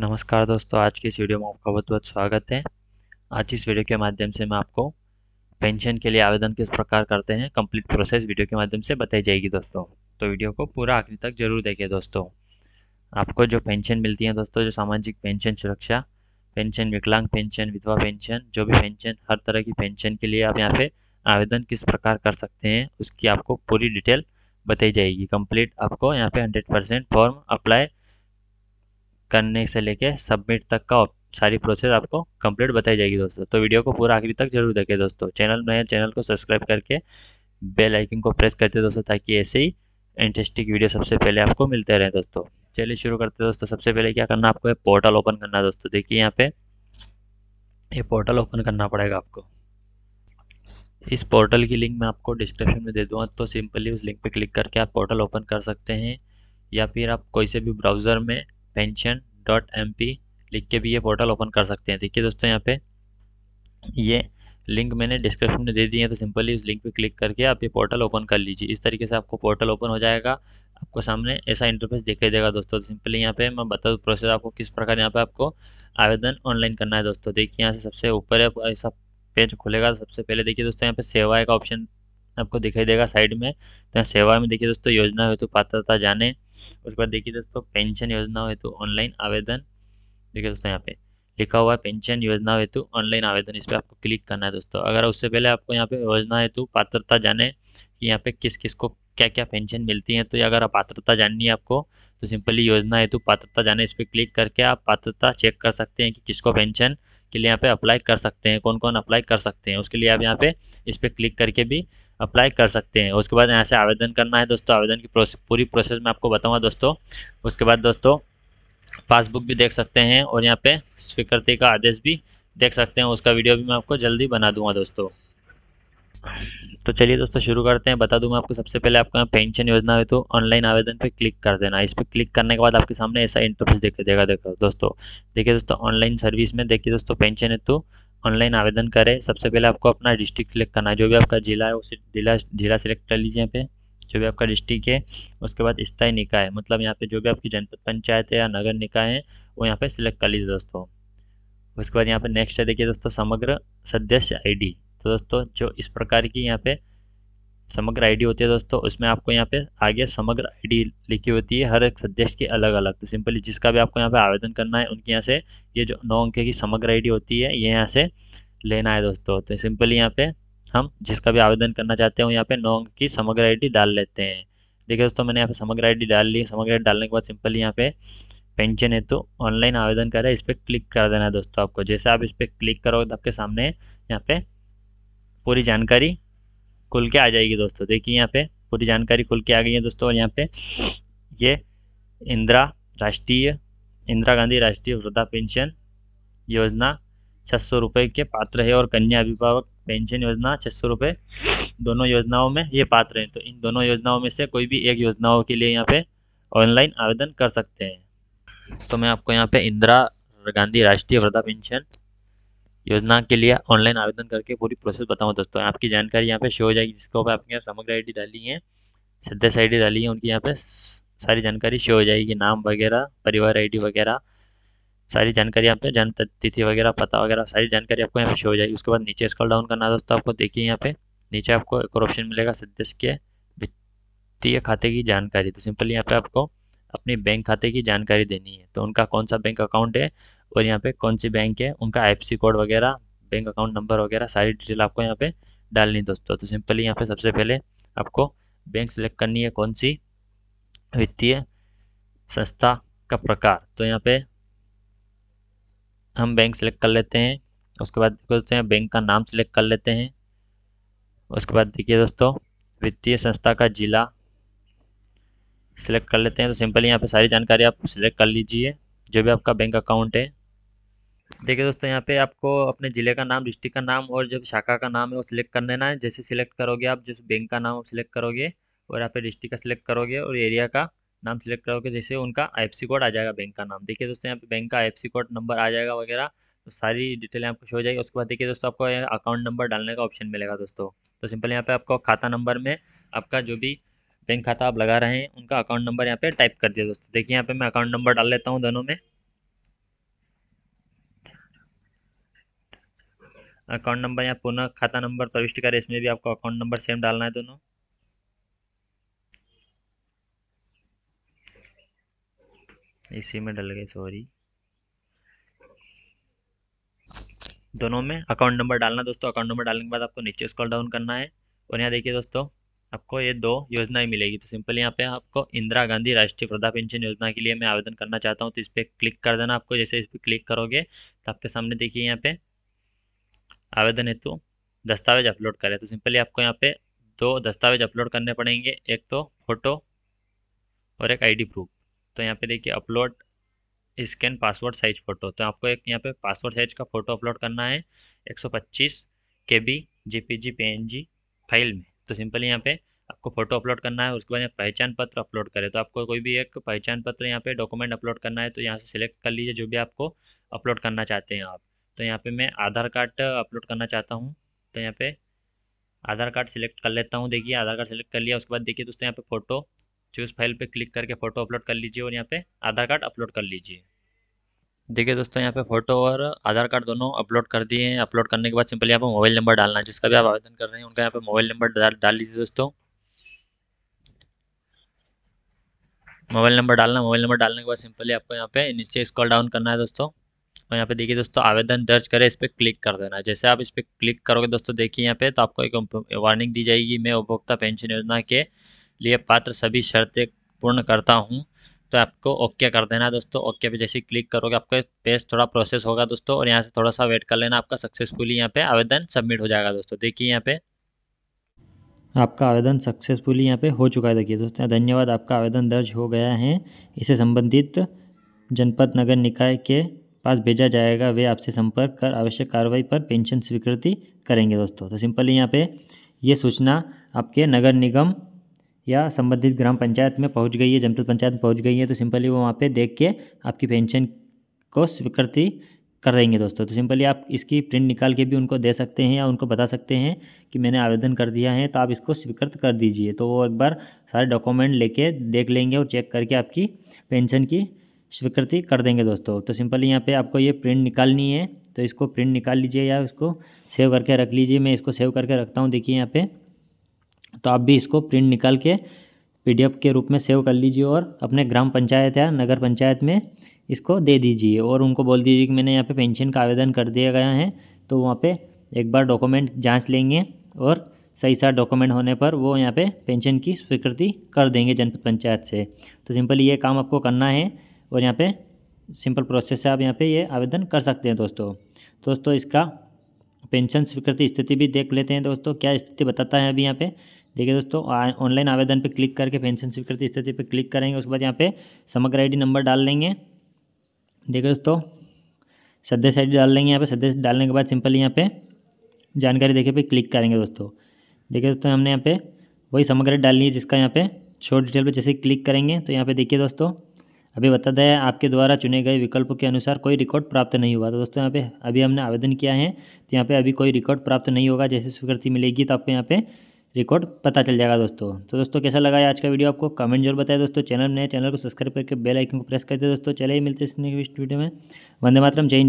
नमस्कार दोस्तों आज की इस वीडियो में आपका बहुत बहुत स्वागत है आज इस वीडियो के माध्यम से मैं आपको पेंशन के लिए आवेदन किस प्रकार करते हैं कंप्लीट प्रोसेस वीडियो के माध्यम से बताई जाएगी दोस्तों तो वीडियो को पूरा आखिरी तक जरूर देखें दोस्तों आपको जो पेंशन मिलती है दोस्तों जो सामाजिक पेंशन सुरक्षा पेंशन विकलांग पेंशन विधवा पेंशन जो भी पेंशन हर तरह की पेंशन के लिए आप यहाँ पे आवेदन किस प्रकार कर सकते हैं उसकी आपको पूरी डिटेल बताई जाएगी कंप्लीट आपको यहाँ पे 100 परसेंट फॉर्म अप्लाई करने से लेके सबमिट तक का सारी प्रोसेस आपको कंप्लीट बताई जाएगी दोस्तों तो वीडियो को पूरा आखिरी तक जरूर देखें दोस्तों चैनल में चैनल को सब्सक्राइब करके बेल आइकन को प्रेस करते दोस्तों ताकि ऐसे ही इंटरेस्टिंग वीडियो सबसे पहले आपको मिलते रहे दोस्तों चलिए शुरू करते दोस्तों सबसे पहले क्या करना आपको है पोर्टल ओपन करना दोस्तों देखिए यहाँ पे ये पोर्टल ओपन करना पड़ेगा आपको इस पोर्टल की लिंक मैं आपको डिस्क्रिप्शन में दे दूंगा तो सिंपली उस लिंक पे क्लिक करके आप पोर्टल ओपन कर सकते हैं या फिर आप कोई से भी ब्राउज़र में पेंशन डॉट एम पी लिख के भी ये पोर्टल ओपन कर सकते हैं देखिए दोस्तों यहाँ पे ये लिंक मैंने डिस्क्रिप्शन में दे दी है तो सिंपली उस लिंक पे क्लिक करके आप ये पोर्टल ओपन कर लीजिए इस तरीके से आपको पोर्टल ओपन हो जाएगा आपको सामने ऐसा इंटरफेस दिखाई देगा दोस्तों तो सिंपली यहाँ पे मैं बता दूँ प्रोसेस आपको किस प्रकार यहाँ पे आपको आवेदन ऑनलाइन करना है दोस्तों देखिए यहाँ से सबसे ऊपर ऐसा पेज खुलेगा तो सबसे पहले देखिए दोस्तों यहाँ पे सेवाएं का ऑप्शन आपको दिखाई देगा साइड में तो सेवा में देखिए दोस्तों योजना हेतु पात्रता जाने उसके बाद देखिए दोस्तों पेंशन योजना हेतु ऑनलाइन आवेदन देखिए दोस्तों यहाँ पे लिखा हुआ है पेंशन योजना हेतु ऑनलाइन आवेदन इस पर आपको क्लिक करना है दोस्तों अगर उससे पहले आपको यहाँ पे योजना हेतु पात्रता जाने कि यहाँ पे किस किस को क्या क्या पेंशन मिलती है तो अगर आप पात्रता जाननी है आपको तो सिंपली योजना हेतु पात्रता जाने इस पर क्लिक करके आप पात्रता चेक कर सकते हैं कि किसको पेंशन के लिए यहाँ पे अप्लाई कर सकते हैं कौन कौन अप्लाई कर सकते हैं उसके लिए आप यहाँ पे इस पर क्लिक करके भी अप्लाई कर सकते हैं उसके बाद यहाँ से आवेदन करना है दोस्तों आवेदन की प्रोसेस पूरी प्रोसेस मैं आपको बताऊँगा दोस्तों उसके बाद दोस्तों पासबुक भी देख सकते हैं और यहाँ पर स्वीकृति का आदेश भी देख सकते हैं उसका वीडियो भी मैं आपको जल्दी बना दूँगा दोस्तों तो चलिए दोस्तों शुरू करते हैं बता दूं मैं आपको सबसे पहले आपका पेंशन योजना है तो ऑनलाइन आवेदन पे क्लिक कर देना इस पर क्लिक करने के बाद आपके सामने ऐसा इंटरफेस देख देगा देखो दोस्तों देखिए दोस्तों ऑनलाइन सर्विस में देखिए दोस्तों पेंशन हेतु तो ऑनलाइन आवेदन करें सबसे पहले आपको अपना डिस्ट्रिक्ट सिलेक्ट करना है जो भी आपका जिला है उसे जिला जिला सिलेक्ट कर लीजिए यहाँ पे जो भी आपका डिस्ट्रिक्ट है उसके बाद स्थायी निकाय मतलब यहाँ पे जो भी आपकी जनपद पंचायत है या नगर निकाय है वो यहाँ पे सिलेक्ट कर लीजिए दोस्तों उसके बाद यहाँ पे नेक्स्ट है देखिए दोस्तों समग्र सदस्य आईडी तो दोस्तों जो इस प्रकार की यहाँ पे समग्र आईडी होती है दोस्तों उसमें आपको यहाँ पे आगे समग्र आईडी लिखी होती है हर एक सदस्य की अलग अलग तो सिंपली जिसका भी आपको यहाँ पे आवेदन करना है उनके यहाँ से ये जो नौ अंक की समग्र आईडी होती है ये यहाँ से लेना है दोस्तों तो सिंपली यहाँ पे हम जिसका भी आवेदन करना चाहते हैं यहाँ पे नौ अंक की समग्र डी डाल लेते हैं देखिए दोस्तों मैंने यहाँ पे समग्र डी डाल ली समग्र डी डालने के बाद सिंपली यहाँ पे पेंशन हेतु ऑनलाइन आवेदन करें इस पर क्लिक कर देना है दोस्तों आपको जैसे आप इस पर क्लिक करोगे तो आपके सामने यहाँ पे पूरी जानकारी खुल के आ जाएगी दोस्तों देखिए यहाँ पे पूरी जानकारी खुल के आ गई है दोस्तों और यहाँ पे ये इंदिरा राष्ट्रीय इंदिरा गांधी राष्ट्रीय वृद्धा पेंशन योजना छः सौ रुपये के पात्र है और कन्या अभिभावक पेंशन योजना छः सौ रुपये दोनों योजनाओं में ये पात्र हैं तो इन दोनों योजनाओं में से कोई भी एक योजनाओं के लिए यहाँ पे ऑनलाइन आवेदन कर सकते हैं तो मैं आपको यहाँ पे इंदिरा गांधी राष्ट्रीय वृद्धा पेंशन योजना के लिए ऑनलाइन आवेदन करके पूरी प्रोसेस बताऊँ दोस्तों आपकी जानकारी यहाँ पे शो हो जाएगी जिसको आपके यहाँ समग्र आई डाली है सदस्य आई डाली है उनकी यहाँ पे सारी जानकारी शो हो जाएगी नाम वगैरह परिवार आई वगैरह सारी जानकारी यहाँ पे जन्म तिथि वगैरह पता वगैरह सारी जानकारी आपको यहाँ पे शो हो जाएगी उसके बाद नीचे स्कॉल डाउन करना दोस्तों आपको देखिए यहाँ पे नीचे आपको एक और ऑप्शन मिलेगा सदस्य के वित्तीय खाते की जानकारी तो सिंपली यहाँ पे आपको अपने बैंक खाते की जानकारी देनी है तो उनका कौन सा बैंक अकाउंट है और यहाँ पे कौन सी बैंक है उनका सी कोड वगैरह बैंक अकाउंट नंबर वगैरह सारी डिटेल आपको यहाँ पे डालनी दोस्तों तो सिंपली यहाँ पे सबसे पहले आपको बैंक सेलेक्ट करनी है कौन सी वित्तीय संस्था का प्रकार तो यहाँ पे हम बैंक सेलेक्ट कर लेते हैं उसके बाद दोस्तों यहाँ बैंक का नाम सेलेक्ट कर लेते हैं उसके बाद देखिए दोस्तों वित्तीय संस्था का जिला सिलेक्ट कर लेते हैं तो सिंपली यहाँ पे सारी जानकारी आप सिलेक्ट कर लीजिए जो भी आपका बैंक अकाउंट है देखिए दोस्तों यहाँ पे आपको अपने ज़िले का नाम डिस्ट्रिक्ट का नाम और जब शाखा का नाम है वो सिलेक्ट कर लेना है जैसे सिलेक्ट करोगे आप जिस बैंक का नाम सिलेक्ट करोगे और यहाँ पे डिस्ट्रिक्ट का सिलेक्ट करोगे और एरिया का नाम सिलेक्ट करोगे जैसे उनका आई कोड आ जाएगा बैंक का नाम देखिए दोस्तों यहाँ पे बैंक का आई कोड नंबर आ जाएगा वगैरह तो सारी डिटेल आपको शो हो जाएगी उसके बाद देखिए दोस्तों आपको अकाउंट नंबर डालने का ऑप्शन मिलेगा दोस्तों तो सिंपल यहाँ पे आपको खाता नंबर में आपका जो भी बैंक खाता आप लगा रहे हैं उनका अकाउंट नंबर यहाँ पे टाइप कर दिया दोस्तों देखिए यहाँ पे मैं अकाउंट नंबर डाल लेता हूँ दोनों में अकाउंट नंबर यहाँ पुनः खाता नंबर प्रविष्ट करें इसमें भी आपको अकाउंट नंबर सेम डालना है दोनों इसी में डल गए सॉरी दोनों में अकाउंट नंबर डालना दोस्तों अकाउंट नंबर डालने के बाद आपको नीचे स्क्रॉल डाउन करना है और यहाँ देखिए दोस्तों आपको ये दो योजनाएं मिलेगी तो सिंपल यहाँ पे आपको इंदिरा गांधी राष्ट्रीय वृद्धा पेंशन योजना के लिए मैं आवेदन करना चाहता हूँ तो इस पर क्लिक कर देना आपको जैसे इस पर क्लिक करोगे तो आपके सामने देखिए यहाँ पे आवेदन हेतु दस्तावेज अपलोड करें तो सिंपली आपको यहाँ पे दो दस्तावेज अपलोड करने पड़ेंगे एक तो फ़ोटो और एक आईडी प्रूफ तो यहाँ पे देखिए upload scan passport size photo तो आपको एक यहाँ पे पासवर्ड साइज का फ़ोटो अपलोड करना है 125 केबी एन पीएनजी फाइल में तो सिंपली यहाँ पे आपको फ़ोटो अपलोड करना है उसके बाद यहाँ पहचान पत्र अपलोड करें तो आपको कोई भी एक पहचान पत्र यहाँ पे डॉक्यूमेंट अपलोड करना है तो यहाँ से सिलेक्ट कर लीजिए जो भी आपको अपलोड करना चाहते हैं आप तो यहाँ पे मैं आधार कार्ड अपलोड uh, करना चाहता हूँ तो यहाँ पे आधार कार्ड सेलेक्ट कर लेता हूँ देखिए आधार कार्ड सेलेक्ट कर लिया उसके बाद देखिए दोस्तों यहाँ पे फ़ोटो चूज़ फाइल पे क्लिक करके फ़ोटो अपलोड कर लीजिए और यहाँ पे आधार कार्ड अपलोड कर लीजिए देखिए दोस्तों यहाँ पे फ़ोटो और आधार कार्ड दोनों अपलोड कर दिए हैं अपलोड करने के बाद सिंपली यहाँ पर मोबाइल नंबर डालना है जिसका भी आप आवेदन कर रहे हैं उनका यहाँ पर मोबाइल नंबर डाल लीजिए दोस्तों मोबाइल नंबर डालना मोबाइल नंबर डालने के बाद सिंपली आपको यहाँ पे नीचे स्क्रॉल डाउन करना है दोस्तों और यहाँ पे देखिए दोस्तों आवेदन दर्ज करें इस पर क्लिक कर देना जैसे आप इस पर क्लिक करोगे दोस्तों देखिए यहाँ पे तो आपको एक वार्निंग दी जाएगी मैं उपभोक्ता पेंशन योजना के लिए पात्र सभी शर्तें पूर्ण करता हूँ तो आपको ओके कर देना है दोस्तों ओके पे जैसे क्लिक करोगे आपका पेज थोड़ा प्रोसेस होगा दोस्तों और यहाँ से थोड़ा सा वेट कर लेना आपका सक्सेसफुली यहाँ पे आवेदन सबमिट हो जाएगा दोस्तों देखिए यहाँ पे आपका आवेदन सक्सेसफुली यहाँ पे हो चुका है देखिए दोस्तों धन्यवाद आपका आवेदन दर्ज हो गया है इसे संबंधित जनपद नगर निकाय के पास भेजा जाएगा वे आपसे संपर्क कर आवश्यक कार्रवाई पर पेंशन स्वीकृति करेंगे दोस्तों तो सिंपली यहाँ पे ये सूचना आपके नगर निगम या संबंधित ग्राम पंचायत में पहुँच गई है जनपद पंचायत में पहुँच गई है तो सिंपली वो वहाँ पर देख के आपकी पेंशन को स्वीकृति कर देंगे दोस्तों तो सिंपली आप इसकी प्रिंट निकाल के भी उनको दे सकते हैं या उनको बता सकते हैं कि मैंने आवेदन कर दिया है तो आप इसको स्वीकृत कर दीजिए तो वो एक बार सारे डॉक्यूमेंट लेके देख लेंगे और चेक करके आपकी पेंशन की स्वीकृति कर देंगे दोस्तों तो सिंपली यहाँ पे आपको ये प्रिंट निकालनी है तो इसको प्रिंट निकाल लीजिए या इसको सेव करके रख लीजिए मैं इसको सेव करके रखता हूँ देखिए यहाँ पे तो आप भी इसको प्रिंट निकाल के पी के रूप में सेव कर लीजिए और अपने ग्राम पंचायत या नगर पंचायत में इसको दे दीजिए और उनको बोल दीजिए कि मैंने यहाँ पर पेंशन का आवेदन कर दिया गया है तो वहाँ पर एक बार डॉक्यूमेंट जाँच लेंगे और सही सा डॉक्यूमेंट होने पर वो यहाँ पे पेंशन की स्वीकृति कर देंगे जनपद पंचायत से तो सिंपली ये काम आपको करना है और यहाँ पे सिंपल प्रोसेस से आप यहाँ पे ये आवेदन कर सकते हैं दोस्तों दोस्तों इसका पेंशन स्वीकृति स्थिति भी देख लेते हैं दोस्तों क्या स्थिति बताता है अभी यहाँ पे देखिए दोस्तों ऑनलाइन आवेदन पे क्लिक करके पेंशन स्वीकृति स्थिति पे क्लिक करेंगे उसके बाद यहाँ पे समग्र आईडी नंबर डाल लेंगे देखिए दोस्तों सदस्य आईडी डाल लेंगे यहाँ पे सदस्य डालने के बाद सिंपली यहाँ पे जानकारी देखे पे क्लिक करेंगे दोस्तों देखिए दोस्तों हमने यहाँ पे वही समग्र डालनी है जिसका यहाँ पे शॉर्ट डिटेल पर जैसे क्लिक करेंगे तो यहाँ पे देखिए दोस्तों अभी बताता है आपके द्वारा चुने गए विकल्प के अनुसार कोई रिकॉर्ड प्राप्त नहीं हुआ तो दोस्तों यहाँ पे अभी हमने आवेदन किया है तो यहाँ पे अभी कोई रिकॉर्ड प्राप्त नहीं होगा जैसे स्वीकृति मिलेगी तो आपको यहाँ पे रिकॉर्ड पता चल जाएगा दोस्तों तो दोस्तों कैसा लगा है आज का वीडियो आपको कमेंट जरूर बताए दोस्तों चैनल नए चैनल को सब्सक्राइब करके बेल आइकन को प्रेस करते दोस्तों चले मिलते इस वीडियो में वंदे मातरम जय